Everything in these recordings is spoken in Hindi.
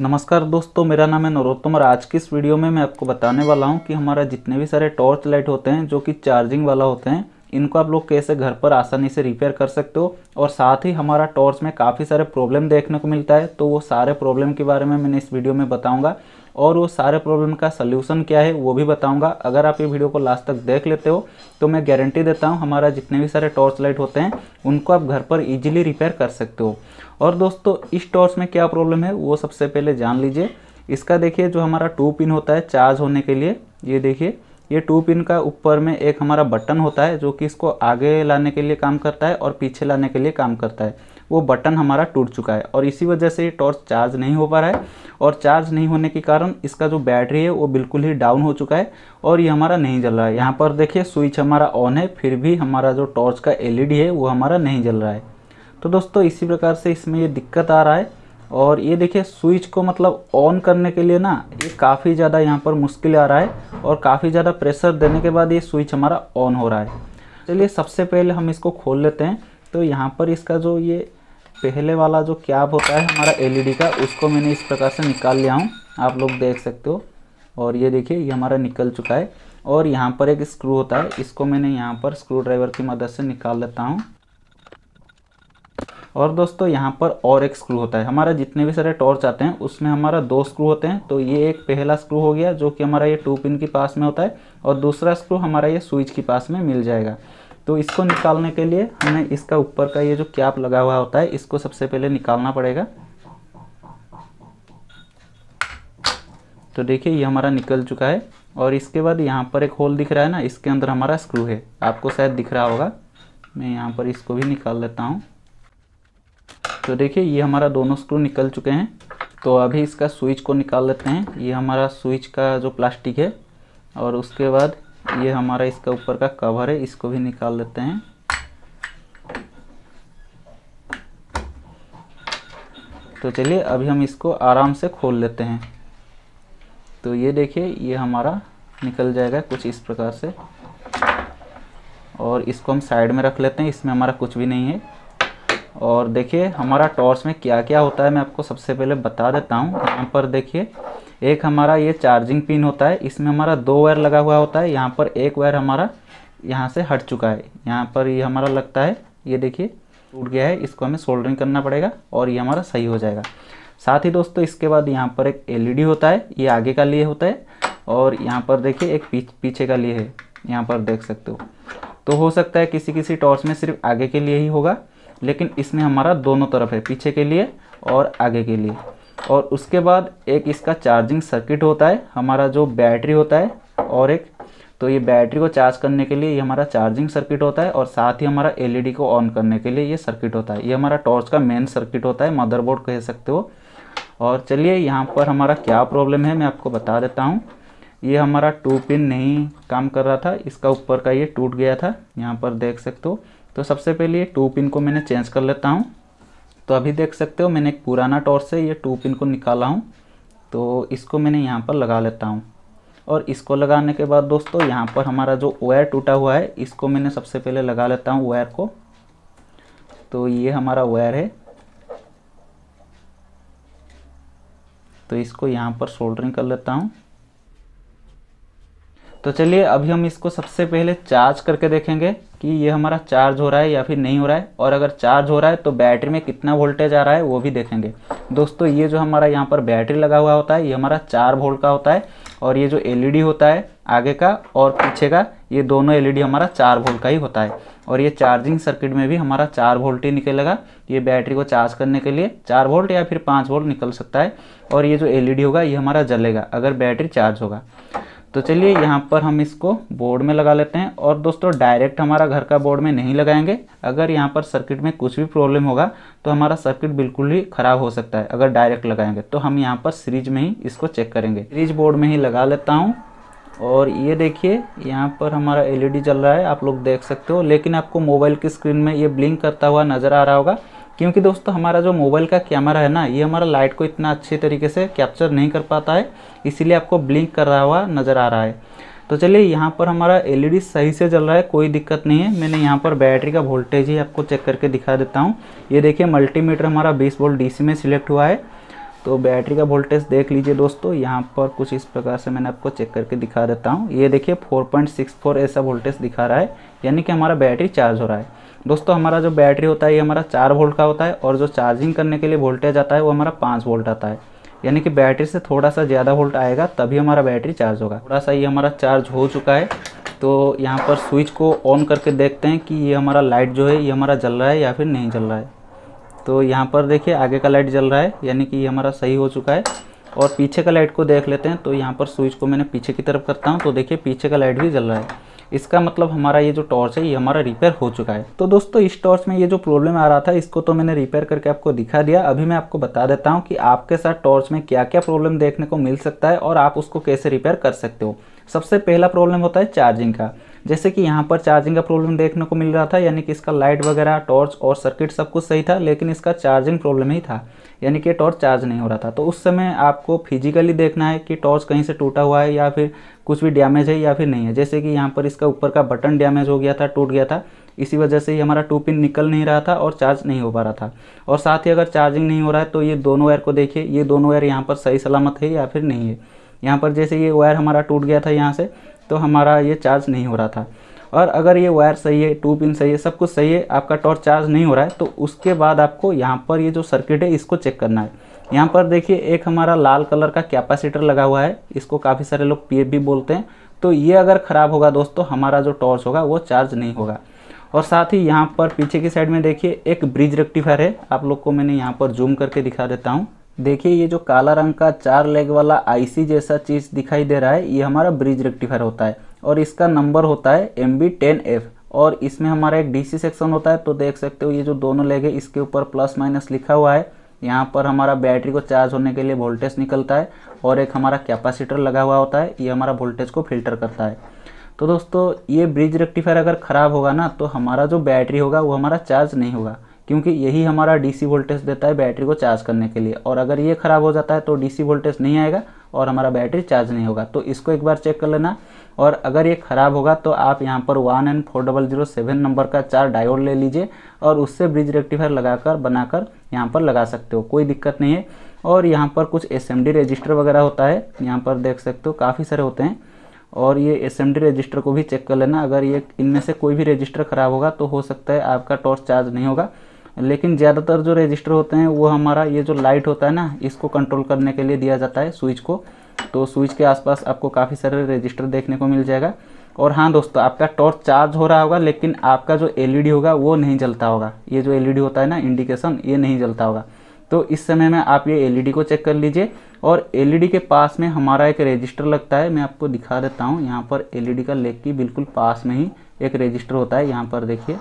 नमस्कार दोस्तों मेरा नाम है नरोत्तम और आज की इस वीडियो में मैं आपको बताने वाला हूँ कि हमारा जितने भी सारे टॉर्च लाइट होते हैं जो कि चार्जिंग वाला होते हैं इनको आप लोग कैसे घर पर आसानी से रिपेयर कर सकते हो और साथ ही हमारा टॉर्च में काफ़ी सारे प्रॉब्लम देखने को मिलता है तो वो सारे प्रॉब्लम के बारे में मैंने इस वीडियो में बताऊँगा और वो सारे प्रॉब्लम का सलूशन क्या है वो भी बताऊंगा अगर आप ये वीडियो को लास्ट तक देख लेते हो तो मैं गारंटी देता हूँ हमारा जितने भी सारे टॉर्च लाइट होते हैं उनको आप घर पर ईजिली रिपेयर कर सकते हो और दोस्तों इस टॉर्च में क्या प्रॉब्लम है वो सबसे पहले जान लीजिए इसका देखिए जो हमारा टू पिन होता है चार्ज होने के लिए ये देखिए ये टू पिन का ऊपर में एक हमारा बटन होता है जो कि इसको आगे लाने के लिए काम करता है और पीछे लाने के लिए काम करता है वो बटन हमारा टूट चुका है और इसी वजह से ये टॉर्च चार्ज नहीं हो पा रहा है और चार्ज नहीं होने के कारण इसका जो बैटरी है वो बिल्कुल ही डाउन हो चुका है और ये हमारा नहीं जल रहा है यहाँ पर देखिए स्विच हमारा ऑन है फिर भी हमारा जो टॉर्च का एल है वो हमारा नहीं जल रहा है तो दोस्तों इसी प्रकार से इसमें ये दिक्कत आ रहा है और ये देखिए स्विच को मतलब ऑन करने के लिए ना ये काफ़ी ज़्यादा यहाँ पर मुश्किल आ रहा है और काफ़ी ज़्यादा प्रेशर देने के बाद ये स्विच हमारा ऑन हो रहा है चलिए सबसे पहले हम इसको खोल लेते हैं तो यहाँ पर इसका जो ये पहले वाला जो कैप होता है हमारा एलईडी e का उसको मैंने इस प्रकार से निकाल लिया हूँ आप लोग देख सकते हो और ये देखिए ये हमारा निकल चुका है और यहाँ पर एक स्क्रू होता है इसको मैंने यहाँ पर स्क्रू ड्राइवर की मदद से निकाल लेता हूँ और दोस्तों यहाँ पर और एक स्क्रू होता है हमारा जितने भी सारे टॉर्च आते हैं उसमें हमारा दो स्क्रू होते हैं तो ये एक पहला स्क्रू हो गया जो कि हमारा ये टू पिन के पास में होता है और दूसरा स्क्रू हमारा ये स्विच के पास में मिल जाएगा तो इसको निकालने के लिए हमें इसका ऊपर का ये जो कैप लगा हुआ होता है इसको सबसे पहले निकालना पड़ेगा तो देखिए ये हमारा निकल चुका है और इसके बाद यहाँ पर एक होल दिख रहा है ना इसके अंदर हमारा स्क्रू है आपको शायद दिख रहा होगा मैं यहाँ पर इसको भी निकाल लेता हूँ तो देखिए ये हमारा दोनों स्क्रू निकल चुके हैं तो अभी इसका स्विच को निकाल लेते हैं ये हमारा स्विच का जो प्लास्टिक है और उसके बाद ये हमारा इसका ऊपर का कवर है इसको भी निकाल लेते हैं तो चलिए अभी हम इसको आराम से खोल लेते हैं तो ये देखिए ये हमारा निकल जाएगा कुछ इस प्रकार से और इसको हम साइड में रख लेते हैं इसमें हमारा कुछ भी नहीं है और देखिए हमारा टॉर्च में क्या क्या होता है मैं आपको सबसे पहले बता देता हूँ यहाँ पर देखिए एक हमारा ये चार्जिंग पिन होता है इसमें हमारा दो वायर लगा हुआ होता है यहाँ पर एक वायर हमारा यहाँ से हट चुका है यहाँ पर ये यह हमारा लगता है ये देखिए टूट गया है इसको हमें सोल्डरिंग करना पड़ेगा और ये हमारा सही हो जाएगा साथ ही दोस्तों इसके बाद यहाँ पर एक एल होता है ये आगे का लिए होता है और यहाँ पर देखिए एक पीछ, पीछे का लिए है यहाँ पर देख सकते हो तो हो सकता है किसी किसी टॉर्च में सिर्फ आगे के लिए ही होगा लेकिन इसमें हमारा दोनों तरफ है पीछे के लिए और आगे के लिए और उसके बाद एक इसका चार्जिंग सर्किट होता है हमारा जो बैटरी होता है और एक तो ये बैटरी को चार्ज करने के लिए ये हमारा चार्जिंग सर्किट होता है और साथ ही हमारा एलईडी e को ऑन करने के लिए ये सर्किट होता है ये हमारा टॉर्च का मेन सर्किट होता है मदरबोर्ड कह सकते हो और चलिए यहाँ पर हमारा क्या प्रॉब्लम है मैं आपको बता देता हूँ ये हमारा टू पिन नहीं काम कर रहा था इसका ऊपर का ये टूट गया था यहाँ पर देख सकते हो तो सबसे पहले ये टू पिन को मैंने चेंज कर लेता हूँ तो अभी देख सकते हो मैंने एक पुराना टॉर्च से ये टू पिन को निकाला हूँ तो इसको मैंने यहाँ पर लगा लेता हूँ और इसको लगाने के बाद दोस्तों यहाँ पर हमारा जो वायर टूटा हुआ है इसको मैंने सबसे पहले लगा लेता हूँ वायर को तो ये हमारा वायर है तो इसको यहाँ पर सोल्डरिंग कर लेता हूँ तो चलिए अभी हम इसको सबसे पहले चार्ज करके देखेंगे कि ये हमारा चार्ज हो रहा है या फिर नहीं हो रहा है और अगर चार्ज हो रहा है तो बैटरी में कितना वोल्टेज आ रहा है वो भी देखेंगे दोस्तों ये जो हमारा यहाँ पर बैटरी लगा हुआ होता है ये हमारा चार वोल्ट का होता है और ये जो एलईडी होता है आगे का और पीछे का ये दोनों एलईडी हमारा चार वोल्ट का ही होता है और ये चार्जिंग सर्किट में भी हमारा चार वोल्ट ही निकलेगा ये बैटरी को चार्ज करने के लिए चार वोल्ट या फिर पाँच वोल्ट निकल सकता है और ये जो एल होगा ये हमारा जलेगा अगर बैटरी चार्ज होगा तो चलिए यहाँ पर हम इसको बोर्ड में लगा लेते हैं और दोस्तों डायरेक्ट हमारा घर का बोर्ड में नहीं लगाएंगे अगर यहाँ पर सर्किट में कुछ भी प्रॉब्लम होगा तो हमारा सर्किट बिल्कुल ही ख़राब हो सकता है अगर डायरेक्ट लगाएंगे तो हम यहाँ पर सीरीज में ही इसको चेक करेंगे सीरीज बोर्ड में ही लगा लेता हूँ और ये देखिए यहाँ पर हमारा एल चल रहा है आप लोग देख सकते हो लेकिन आपको मोबाइल की स्क्रीन में ये ब्लिंक करता हुआ नज़र आ रहा होगा क्योंकि दोस्तों हमारा जो मोबाइल का कैमरा है ना ये हमारा लाइट को इतना अच्छे तरीके से कैप्चर नहीं कर पाता है इसीलिए आपको ब्लिंक कर रहा हुआ नज़र आ रहा है तो चलिए यहाँ पर हमारा एलईडी सही से चल रहा है कोई दिक्कत नहीं है मैंने यहाँ पर बैटरी का वोल्टेज ही आपको चेक करके दिखा देता हूँ ये देखिए मल्टीमीटर हमारा बीस वोल्ट डी में सिलेक्ट हुआ है तो बैटरी का वोल्टेज देख लीजिए दोस्तों यहाँ पर कुछ इस प्रकार से मैंने आपको चेक करके दिखा देता हूँ ये देखिए 4.64 ऐसा वोल्टेज दिखा रहा है यानी कि हमारा बैटरी चार्ज हो रहा है दोस्तों हमारा जो बैटरी होता है ये हमारा चार वोल्ट का होता है और जो चार्जिंग करने के लिए वोल्टेज आता है वो हमारा पाँच वोल्ट आता है यानी कि बैटरी से थोड़ा सा ज़्यादा वोल्ट आएगा तभी हमारा बैटरी चार्ज होगा थोड़ा सा ये हमारा चार्ज हो चुका है तो यहाँ पर स्विच को ऑन करके देखते हैं कि ये हमारा लाइट जो है ये हमारा जल रहा है या फिर नहीं जल रहा है तो यहाँ पर देखिए आगे का लाइट जल रहा है यानी कि ये हमारा सही हो चुका है और पीछे का लाइट को देख लेते हैं तो यहाँ पर स्विच को मैंने पीछे की तरफ करता हूँ तो देखिए पीछे का लाइट भी जल रहा है इसका मतलब हमारा ये जो टॉर्च है ये हमारा रिपेयर हो चुका है तो दोस्तों इस टॉर्च में ये जो प्रॉब्लम आ रहा था इसको तो मैंने रिपेयर करके आपको दिखा दिया अभी मैं आपको बता देता हूँ कि आपके साथ टॉर्च में क्या क्या प्रॉब्लम देखने को मिल सकता है और आप उसको कैसे रिपेयर कर सकते हो सबसे पहला प्रॉब्लम होता है चार्जिंग का जैसे कि यहाँ पर चार्जिंग का प्रॉब्लम देखने को मिल रहा था यानी कि इसका लाइट वगैरह टॉर्च और सर्किट सब कुछ सही था लेकिन इसका चार्जिंग प्रॉब्लम ही था यानी कि टॉर्च चार्ज नहीं हो रहा था तो उस समय आपको फिजिकली देखना है कि टॉर्च कहीं से टूटा हुआ है या फिर कुछ भी डैमेज है या फिर नहीं है जैसे कि यहाँ पर इसका ऊपर का बटन डैमेज हो गया था टूट गया था इसी वजह से ही हमारा टू पिन निकल नहीं रहा था और चार्ज नहीं हो पा रहा था और साथ ही अगर चार्जिंग नहीं हो रहा है तो ये दोनों वायर को देखिए ये दोनों वायर यहाँ पर सही सलामत है या फिर नहीं है यहाँ पर जैसे ये वायर हमारा टूट गया था यहाँ से तो हमारा ये चार्ज नहीं हो रहा था और अगर ये वायर सही है टू पिन सही है सब कुछ सही है आपका टॉर्च चार्ज नहीं हो रहा है तो उसके बाद आपको यहाँ पर ये जो सर्किट है इसको चेक करना है यहाँ पर देखिए एक हमारा लाल कलर का कैपेसिटर लगा हुआ है इसको काफ़ी सारे लोग पी बोलते हैं तो ये अगर ख़राब होगा दोस्तों हमारा जो टॉर्च होगा वो चार्ज नहीं होगा और साथ ही यहाँ पर पीछे की साइड में देखिए एक ब्रिज रेक्टिफायर है आप लोग को मैंने यहाँ पर जूम करके दिखा देता हूँ देखिए ये जो काला रंग का चार लेग वाला आईसी जैसा चीज़ दिखाई दे रहा है ये हमारा ब्रिज रेक्टिफायर होता है और इसका नंबर होता है एम बी टेन एफ और इसमें हमारा एक डीसी सेक्शन होता है तो देख सकते हो ये जो दोनों लेग है इसके ऊपर प्लस माइनस लिखा हुआ है यहाँ पर हमारा बैटरी को चार्ज होने के लिए वोल्टेज निकलता है और एक हमारा कैपेसिटर लगा हुआ होता है ये हमारा वोल्टेज को फिल्टर करता है तो दोस्तों ये ब्रिज रेक्टिफायर अगर ख़राब होगा ना तो हमारा जो बैटरी होगा वो हमारा चार्ज नहीं होगा क्योंकि यही हमारा डीसी वोल्टेज देता है बैटरी को चार्ज करने के लिए और अगर ये ख़राब हो जाता है तो डीसी वोल्टेज नहीं आएगा और हमारा बैटरी चार्ज नहीं होगा तो इसको एक बार चेक कर लेना और अगर ये ख़राब होगा तो आप यहाँ पर one N four double zero seven number का चार डायोड ले लीजिए और उससे ब्रिज रेक्टिफायर लगाकर बनाकर यहाँ पर लगा सकते हो कोई दिक्कत नहीं है और यहाँ पर कुछ एस रजिस्टर वगैरह होता है यहाँ पर देख सकते हो काफ़ी सारे होते हैं और ये एस रजिस्टर को भी चेक कर लेना अगर ये इनमें से कोई भी रजिस्टर ख़राब होगा तो हो सकता है आपका टॉर्च चार्ज नहीं होगा लेकिन ज़्यादातर जो रजिस्टर होते हैं वो हमारा ये जो लाइट होता है ना इसको कंट्रोल करने के लिए दिया जाता है स्विच को तो स्विच के आसपास आपको काफ़ी सारे रजिस्टर देखने को मिल जाएगा और हाँ दोस्तों आपका टॉर्च चार्ज हो रहा होगा लेकिन आपका जो एलईडी e होगा वो नहीं जलता होगा ये जो एलईडी e होता है ना इंडिकेशन ये नहीं जलता होगा तो इस समय में आप ये एलईडी e को चेक कर लीजिए और एलईडी के पास में हमारा एक रजिस्टर लगता है मैं आपको दिखा देता हूँ यहाँ पर एलईडी का लेग की बिल्कुल पास में ही एक रजिस्टर होता है यहाँ पर देखिए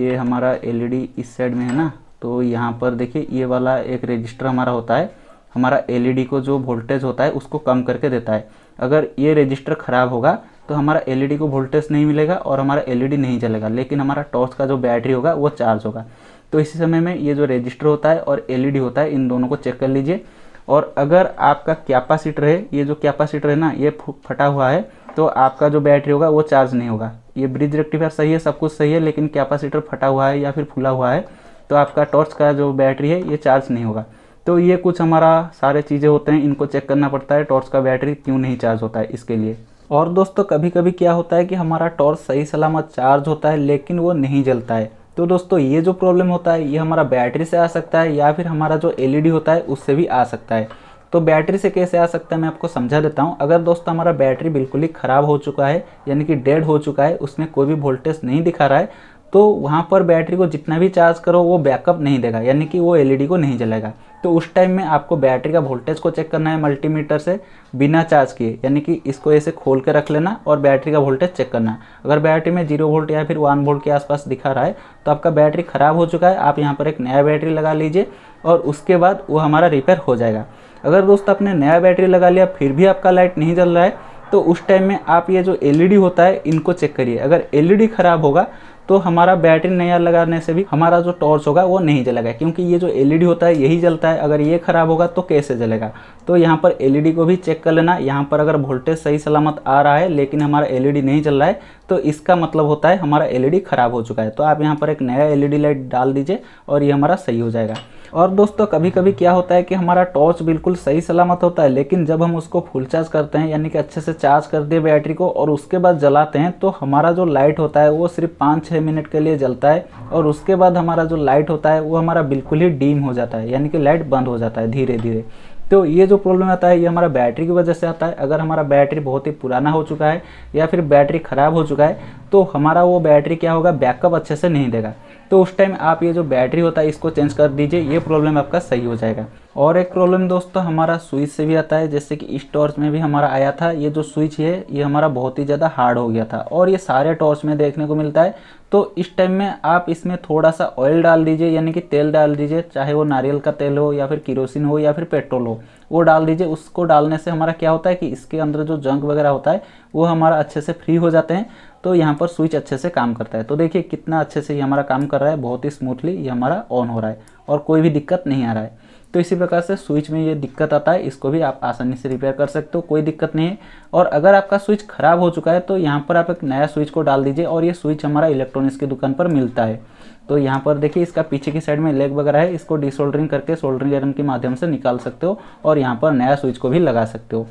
ये हमारा एल इस साइड में है ना तो यहाँ पर देखिए ये वाला एक रजिस्टर हमारा होता है हमारा एलईडी e को जो वोल्टेज होता है उसको कम करके देता है अगर ये रजिस्टर ख़राब होगा तो हमारा एलईडी e को वोल्टेज नहीं मिलेगा और हमारा एलईडी e नहीं चलेगा लेकिन हमारा टॉर्च का जो बैटरी होगा वो चार्ज होगा तो इसी समय में ये जो रजिस्टर होता है और एल होता है इन दोनों को चेक कर लीजिए और अगर आपका कैपासीटर है ये जो कैपासीटर है ना ये फटा हुआ है तो आपका जो बैटरी होगा वो चार्ज नहीं होगा ये ब्रिज रेक्टिफायर सही है सब कुछ सही है लेकिन कैपासीटर फटा हुआ है या फिर फूला हुआ है तो आपका टॉर्च का जो बैटरी है ये चार्ज नहीं होगा तो ये कुछ हमारा सारे चीज़ें होते हैं इनको चेक करना पड़ता है टॉर्च का बैटरी क्यों नहीं चार्ज होता है इसके लिए और दोस्तों कभी कभी क्या होता है कि हमारा टॉर्च सही सलामत चार्ज होता है लेकिन वो नहीं जलता है तो दोस्तों ये जो प्रॉब्लम होता है ये हमारा बैटरी से आ सकता है या फिर हमारा जो एलईडी होता है उससे भी आ सकता है तो बैटरी से कैसे आ सकता है मैं आपको समझा देता हूँ अगर दोस्तों हमारा बैटरी बिल्कुल ही ख़राब हो चुका है यानी कि डेड हो चुका है उसमें कोई भी वोल्टेज नहीं दिखा रहा है तो वहाँ पर बैटरी को जितना भी चार्ज करो वो बैकअप नहीं देगा यानी कि वो एलईडी को नहीं जलेगा तो उस टाइम में आपको बैटरी का वोल्टेज को चेक करना है मल्टीमीटर से बिना चार्ज किए यानी कि इसको ऐसे खोल के रख लेना और बैटरी का वोल्टेज चेक करना अगर बैटरी में जीरो वोल्ट या फिर वन वोल्ट के आसपास दिखा रहा है तो आपका बैटरी ख़राब हो चुका है आप यहाँ पर एक नया बैटरी लगा लीजिए और उसके बाद वो हमारा रिपेयर हो जाएगा अगर दोस्त आपने नया बैटरी लगा लिया फिर भी आपका लाइट नहीं जल रहा है तो उस टाइम में आप ये जो एलईडी e होता है इनको चेक करिए अगर एलईडी e ख़राब होगा तो हमारा बैटरी नया लगाने से भी हमारा जो टॉर्च होगा वो नहीं जलेगा क्योंकि ये जो एलईडी e होता है यही जलता है अगर ये ख़राब होगा तो कैसे जलेगा तो यहाँ पर एलईडी e को भी चेक कर लेना यहाँ पर अगर वोल्टेज सही सलामत आ रहा है लेकिन हमारा एलईडी e नहीं चल रहा है तो इसका मतलब होता है हमारा एलईडी ख़राब हो चुका है तो आप यहाँ पर एक नया एलईडी लाइट डाल दीजिए और ये हमारा सही हो जाएगा और दोस्तों कभी कभी क्या होता है कि हमारा टॉर्च बिल्कुल सही सलामत होता है लेकिन जब हम उसको फुल चार्ज करते हैं यानी कि अच्छे से चार्ज कर दिए बैटरी को और उसके बाद जलाते हैं तो हमारा जो लाइट होता है वो सिर्फ पाँच छः मिनट के लिए जलता है और उसके बाद हमारा जो लाइट होता है वो हमारा बिल्कुल ही डीम हो जाता है यानी कि लाइट बंद हो जाता है धीरे धीरे तो ये जो प्रॉब्लम आता है ये हमारा बैटरी की वजह से आता है अगर हमारा बैटरी बहुत ही पुराना हो चुका है या फिर बैटरी ख़राब हो चुका है तो हमारा वो बैटरी क्या होगा बैकअप अच्छे से नहीं देगा तो उस टाइम आप ये जो बैटरी होता है इसको चेंज कर दीजिए ये प्रॉब्लम आपका सही हो जाएगा और एक प्रॉब्लम दोस्तों हमारा स्विच से भी आता है जैसे कि इस टॉर्च में भी हमारा आया था ये जो स्विच है ये हमारा बहुत ही ज़्यादा हार्ड हो गया था और ये सारे टॉर्च में देखने को मिलता है तो इस टाइम में आप इसमें थोड़ा सा ऑयल डाल दीजिए यानी कि तेल डाल दीजिए चाहे वो नारियल का तेल हो या फिर किरोसिन हो या फिर पेट्रोल हो वो डाल दीजिए उसको डालने से हमारा क्या होता है कि इसके अंदर जो जंक वगैरह होता है वो हमारा अच्छे से फ्री हो जाते हैं तो यहाँ पर स्विच अच्छे से काम करता है तो देखिए कितना अच्छे से ये हमारा काम कर रहा है बहुत ही स्मूथली ये हमारा ऑन हो रहा है और कोई भी दिक्कत नहीं आ रहा है तो इसी प्रकार से स्विच में ये दिक्कत आता है इसको भी आप आसानी से रिपेयर कर सकते हो कोई दिक्कत नहीं है और अगर आपका स्विच ख़राब हो चुका है तो यहाँ पर आप एक नया स्विच को डाल दीजिए और ये स्विच हमारा इलेक्ट्रॉनिक्स की दुकान पर मिलता है तो यहाँ पर देखिए इसका पीछे की साइड में लेग वगैरह है इसको डिसोल्डरिंग करके सोल्डरिंग आयरन के माध्यम से निकाल सकते हो और यहाँ पर नया स्विच को भी लगा सकते हो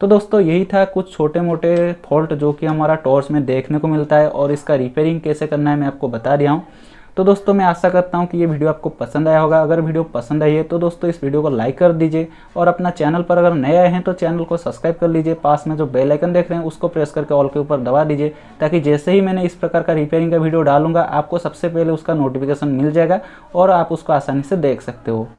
तो दोस्तों यही था कुछ छोटे मोटे फॉल्ट जो कि हमारा टॉर्च में देखने को मिलता है और इसका रिपेयरिंग कैसे करना है मैं आपको बता रहा हूँ तो दोस्तों मैं आशा करता हूँ कि ये वीडियो आपको पसंद आया होगा अगर वीडियो पसंद आई है तो दोस्तों इस वीडियो को लाइक कर दीजिए और अपना चैनल पर अगर नए आए हैं तो चैनल को सब्सक्राइब कर लीजिए पास में जो बेल आइकन देख रहे हैं उसको प्रेस करके ऑल के ऊपर दबा दीजिए ताकि जैसे ही मैंने इस प्रकार का रिपेयरिंग का वीडियो डालूंगा आपको सबसे पहले उसका नोटिफिकेशन मिल जाएगा और आप उसको आसानी से देख सकते हो